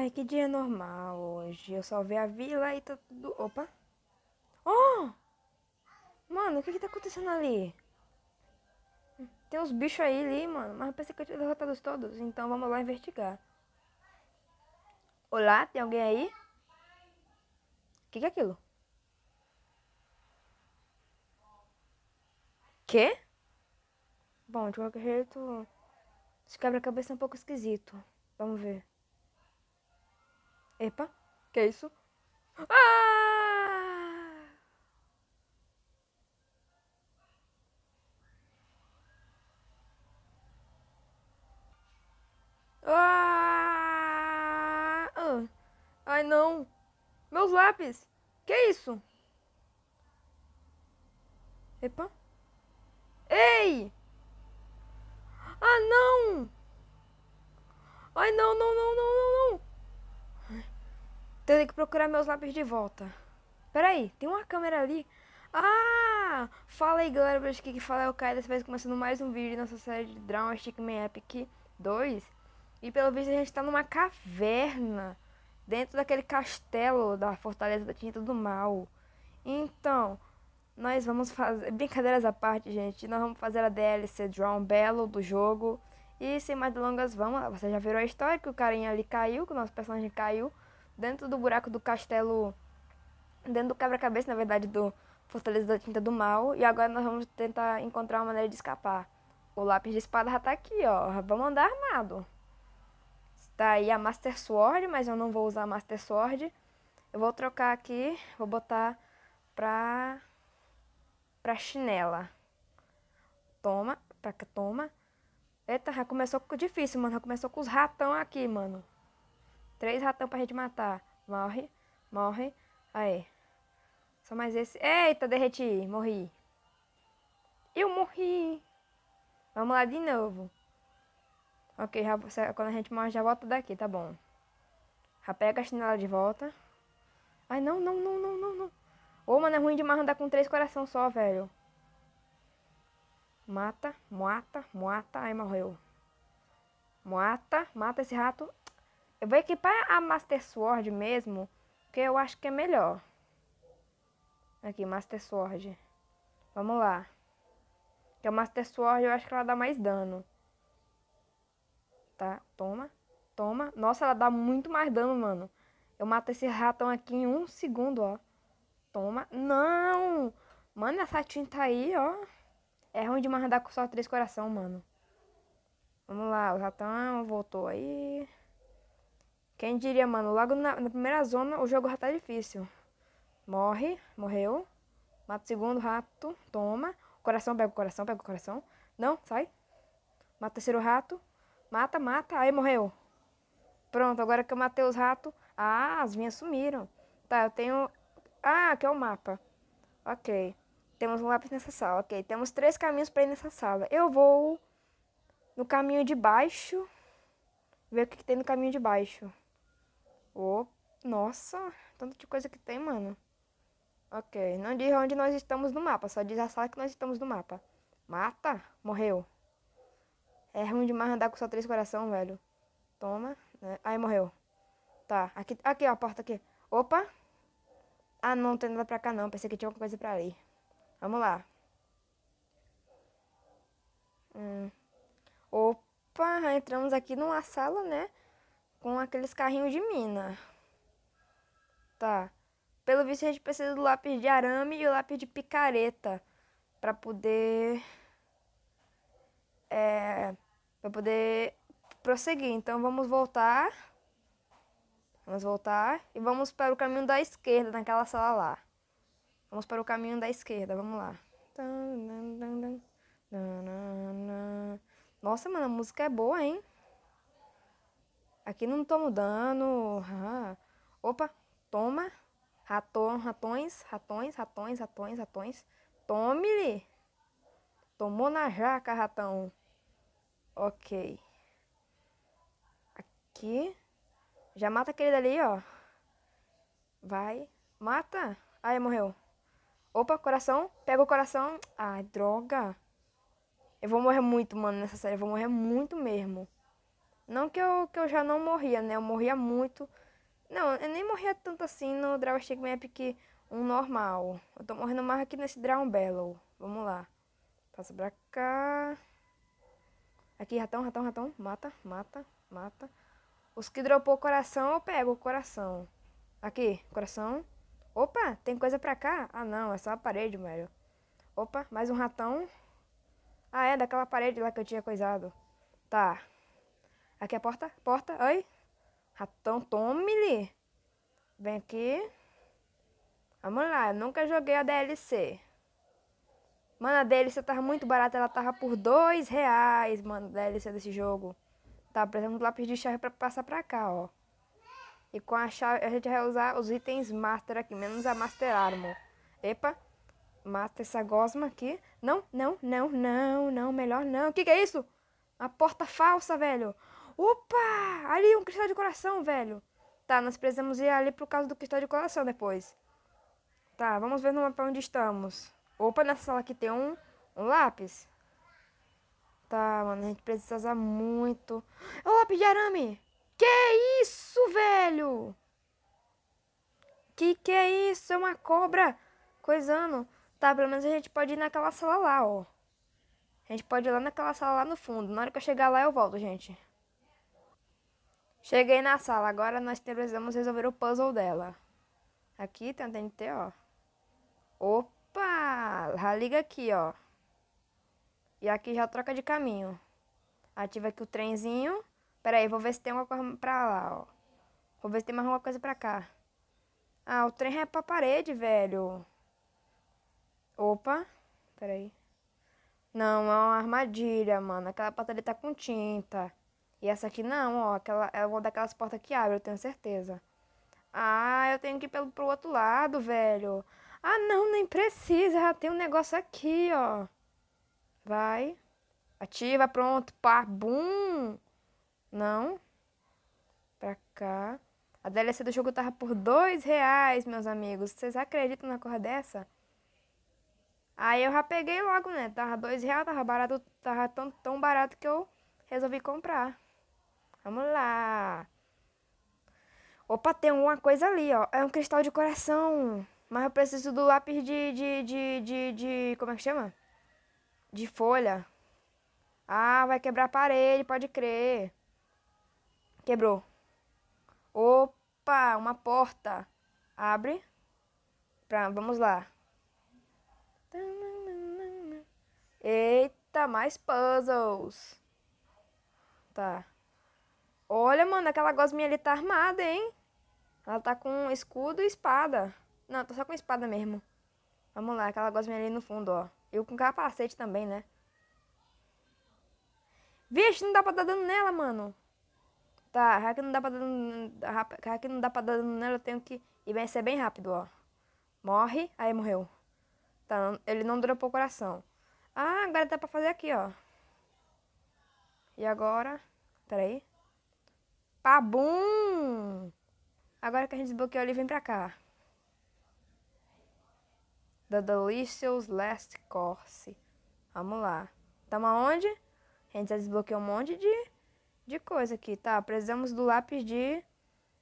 Ai, que dia normal hoje. Eu salvei a vila e tá tudo. Opa! Oh! Mano, o que que tá acontecendo ali? Tem uns bichos aí ali, mano. Mas eu pensei que eu tinha derrotado todos. Então vamos lá investigar. Olá, tem alguém aí? O que, que é aquilo? Quê? Bom, de qualquer jeito, esse quebra-cabeça é um pouco esquisito. Vamos ver. Epa, que é isso? Ah! Ah! ah! Ai não! Meus lápis! Que é isso? Epa! Ei! Ah não! Ai não, não, não, não, não, não! Então, Terei que procurar meus lápis de volta. Peraí, tem uma câmera ali. Ah! Fala aí galera, por aqui que fala é o Kai, dessa vez começando mais um vídeo de nossa série de Drawn Stickman Epic 2. E pelo visto a gente tá numa caverna, dentro daquele castelo da Fortaleza da Tinta do Mal. Então, nós vamos fazer, brincadeiras à parte gente, nós vamos fazer a DLC Drawn Belo do jogo. E sem mais delongas, vamos lá, você já virou a história que o carinha ali caiu, que o nosso personagem caiu dentro do buraco do castelo, dentro do quebra-cabeça, na verdade, do Fortaleza da Tinta do Mal. E agora nós vamos tentar encontrar uma maneira de escapar. O lápis de espada já tá aqui, ó. Vamos andar armado. Tá aí a Master Sword, mas eu não vou usar a Master Sword. Eu vou trocar aqui, vou botar pra, pra chinela. Toma, pra que toma. Eita, já começou difícil, mano. Já começou com os ratão aqui, mano. Três ratão pra gente matar. Morre, morre. Aí. Só mais esse. Eita, derreti. Morri. Eu morri. Vamos lá de novo. Ok, já, quando a gente morre, já volta daqui, tá bom. Já pega a chinela de volta. Ai, não, não, não, não, não, não. Ô, mano, é ruim demais andar com três coração só, velho. Mata, mata, mata. Ai, morreu. Mata, mata esse rato. Eu vou equipar a Master Sword mesmo, porque eu acho que é melhor. Aqui, Master Sword. Vamos lá. Que a Master Sword eu acho que ela dá mais dano. Tá, toma. Toma. Nossa, ela dá muito mais dano, mano. Eu mato esse ratão aqui em um segundo, ó. Toma. Não! Mano, essa tinta aí, ó. É ruim demais andar com só três coração, mano. Vamos lá, o ratão voltou aí. Quem diria, mano, logo na, na primeira zona o jogo já tá difícil. Morre, morreu. Mata o segundo rato, toma. Coração, pega o coração, pega o coração. Não, sai. Mata o terceiro rato. Mata, mata. Aí morreu. Pronto, agora que eu matei os ratos. Ah, as minhas sumiram. Tá, eu tenho. Ah, aqui é o mapa. Ok. Temos um lápis nessa sala. Ok, temos três caminhos para ir nessa sala. Eu vou no caminho de baixo. Ver o que, que tem no caminho de baixo. Oh, nossa, tanto de coisa que tem, mano. Ok, não diz onde nós estamos no mapa, só diz a sala que nós estamos no mapa. Mata? Morreu. É ruim demais andar com só três coração, velho. Toma. Né? Aí morreu. Tá, aqui, aqui ó, a porta aqui. Opa! Ah, não, tem nada pra cá não, pensei que tinha alguma coisa pra ali. Vamos lá. Hum. Opa, entramos aqui numa sala, né? com aqueles carrinhos de mina. Tá. Pelo visto, a gente precisa do lápis de arame e o lápis de picareta para poder. É, para poder prosseguir. Então, vamos voltar. Vamos voltar e vamos para o caminho da esquerda, naquela sala lá. Vamos para o caminho da esquerda, vamos lá. Nossa, mano, a música é boa, hein? Aqui não tô mudando. Ah. Opa, toma. Raton, ratões, ratões, ratões, ratões, ratões. Tome-lhe. Tomou na jaca, ratão. Ok. Aqui. Já mata aquele dali, ó. Vai. Mata. Aí, morreu. Opa, coração. Pega o coração. Ai, droga. Eu vou morrer muito, mano, nessa série. Eu vou morrer muito mesmo. Não que eu, que eu já não morria, né? Eu morria muito. Não, eu nem morria tanto assim no Draw Stick Map que um normal. Eu tô morrendo mais aqui nesse Draw Bellow. Vamos lá. Passa pra cá. Aqui, ratão, ratão, ratão. Mata, mata, mata. Os que dropou coração, eu pego o coração. Aqui, coração. Opa, tem coisa pra cá? Ah, não, é só a parede, velho. Opa, mais um ratão. Ah, é, daquela parede lá que eu tinha coisado. Tá, Aqui é a porta, porta, ai. Ratão, tome-lhe. Vem aqui. Vamos lá, eu nunca joguei a DLC. Mano, a DLC tava muito barata, ela tava por dois reais, mano, a DLC desse jogo. Tá precisando de lápis de chave pra passar pra cá, ó. E com a chave a gente vai usar os itens Master aqui, menos a Master Armor. Epa, mata essa gosma aqui. Não, não, não, não, não, melhor não. O que que é isso? a porta falsa, velho. Opa! Ali um cristal de coração, velho. Tá, nós precisamos ir ali por causa do cristal de coração depois. Tá, vamos ver no mapa onde estamos. Opa, nessa sala aqui tem um, um lápis. Tá, mano, a gente precisa usar muito. É o lápis de arame! Que isso, velho? Que que é isso? É uma cobra coisando. Tá, pelo menos a gente pode ir naquela sala lá, ó. A gente pode ir lá naquela sala lá no fundo. Na hora que eu chegar lá, eu volto, gente. Cheguei na sala, agora nós precisamos resolver o puzzle dela. Aqui tem um TNT, ó. Opa! Já liga aqui, ó. E aqui já troca de caminho. Ativa aqui o trenzinho. Pera aí, vou ver se tem alguma coisa pra lá, ó. Vou ver se tem mais alguma coisa pra cá. Ah, o trem é pra parede, velho. Opa. Pera aí. Não, é uma armadilha, mano. Aquela pata ali tá com tinta. E essa aqui não, ó, aquela, é uma daquelas portas que abre, eu tenho certeza. Ah, eu tenho que ir pelo, pro outro lado, velho. Ah, não, nem precisa, já tem um negócio aqui, ó. Vai. Ativa, pronto, pá, bum. Não. Pra cá. A DLC do jogo tava por dois reais, meus amigos. Vocês acreditam na cor dessa? Aí eu já peguei logo, né? Tava dois reais, tava barato, tava tão, tão barato que eu resolvi comprar. Vamos lá. Opa, tem alguma coisa ali, ó. É um cristal de coração. Mas eu preciso do lápis de. de. de. de. de como é que chama? De folha. Ah, vai quebrar a parede, pode crer. Quebrou. Opa, uma porta. Abre. Pra, vamos lá. Eita, mais puzzles. Tá. Olha, mano, aquela gosminha ali tá armada, hein? Ela tá com escudo e espada. Não, tô só com espada mesmo. Vamos lá, aquela gosminha ali no fundo, ó. Eu com capacete também, né? Vixe, não dá pra dar dano nela, mano. Tá, já que não dá pra dar dano, já que não dá pra dar dano nela, eu tenho que... E vai ser bem rápido, ó. Morre, aí morreu. Tá, ele não dropou o coração. Ah, agora dá pra fazer aqui, ó. E agora... Pera aí. Pabum! Tá Agora que a gente desbloqueou ele, vem pra cá. The Delicious Last Course. Vamos lá. Tamo aonde? A gente já desbloqueou um monte de, de coisa aqui, tá? Precisamos do lápis de,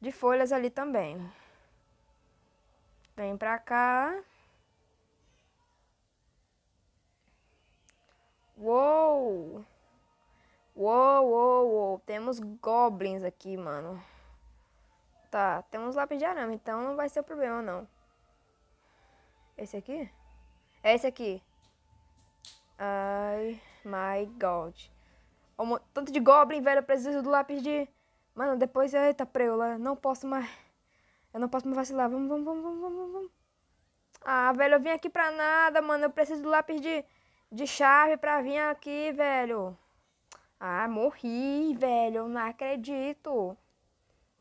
de folhas ali também. Vem pra cá. Uou! Uou, uou, uou. Temos goblins aqui, mano. Tá, temos lápis de arame, então não vai ser o problema, não. Esse aqui? É esse aqui. Ai, my god. Um tanto de goblin, velho, eu preciso do lápis de... Mano, depois... Eita, preula, não posso mais... Eu não posso me vacilar. Vamos, vamos, vamos, vamos, vamos, vamos. Ah, velho, eu vim aqui pra nada, mano. Eu preciso do lápis de, de chave pra vir aqui, velho. Ah, morri, velho. Eu não acredito.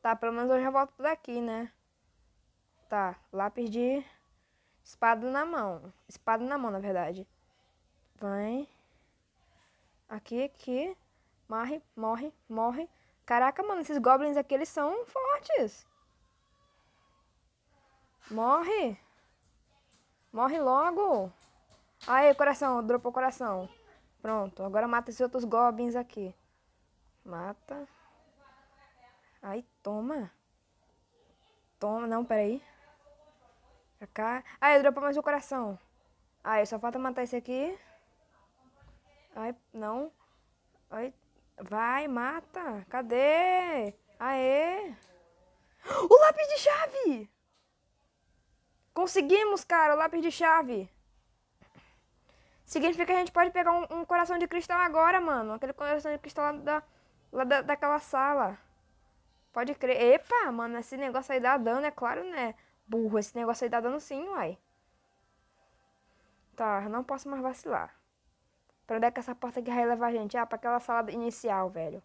Tá, pelo menos eu já volto por aqui, né? Tá, lápis de espada na mão. Espada na mão, na verdade. Vem. Aqui, aqui. Morre, morre, morre. Caraca, mano, esses goblins aqui, eles são fortes. Morre. Morre logo. Aê, coração, dropou coração. Pronto, agora mata esses outros goblins aqui. Mata. Aí, toma. Toma, não, peraí. Pra cá. Ai, eu dropo mais o coração. Ai, só falta matar esse aqui. Ai, não. Ai, vai, mata. Cadê? Aê. O lápis de chave! Conseguimos, cara, o lápis de chave. Significa que a gente pode pegar um, um coração de cristal agora, mano. Aquele coração de cristal lá, da, lá da, daquela sala. Pode crer. Epa, mano, esse negócio aí dá dano, é claro, né? Burro, esse negócio aí dá dano sim, uai. Tá, não posso mais vacilar. Pra onde é que essa porta aqui vai levar a gente? Ah, pra aquela sala inicial, velho.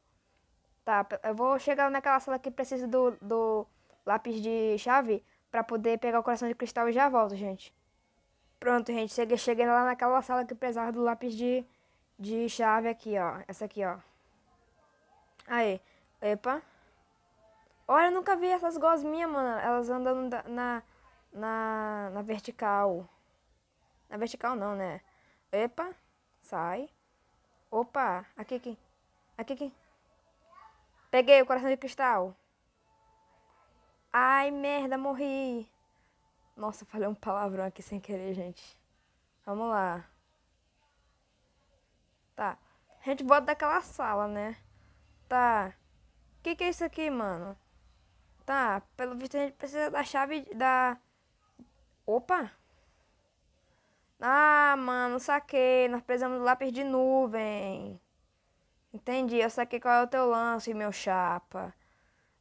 Tá, eu vou chegar naquela sala que precisa do, do lápis de chave pra poder pegar o coração de cristal e já volto, gente. Pronto, gente, cheguei, lá naquela sala que precisava do lápis de, de chave aqui, ó. Essa aqui, ó. Aí, epa. Olha, eu nunca vi essas gosminhas, mano. Elas andam na, na, na vertical. Na vertical não, né? Epa, sai. Opa, aqui, aqui. Aqui, aqui. Peguei o coração de cristal. Ai, merda, morri. Nossa, falei um palavrão aqui sem querer, gente. Vamos lá. Tá. A gente volta daquela sala, né? Tá. O que, que é isso aqui, mano? Tá. Pelo visto a gente precisa da chave da. Opa! Ah, mano, saquei. Nós precisamos do lápis de nuvem. Entendi. Eu saquei qual é o teu lance, meu chapa.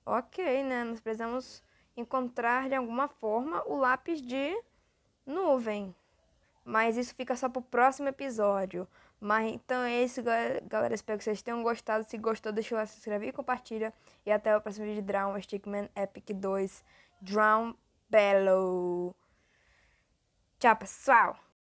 Ok, né? Nós precisamos encontrar de alguma forma o lápis de nuvem. Mas isso fica só para o próximo episódio. Mas então é isso, galera. Espero que vocês tenham gostado. Se gostou, deixa o like, se inscreve e compartilha. E até o próximo vídeo de Drown Stickman Epic 2 Drown Bellow. Tchau, pessoal!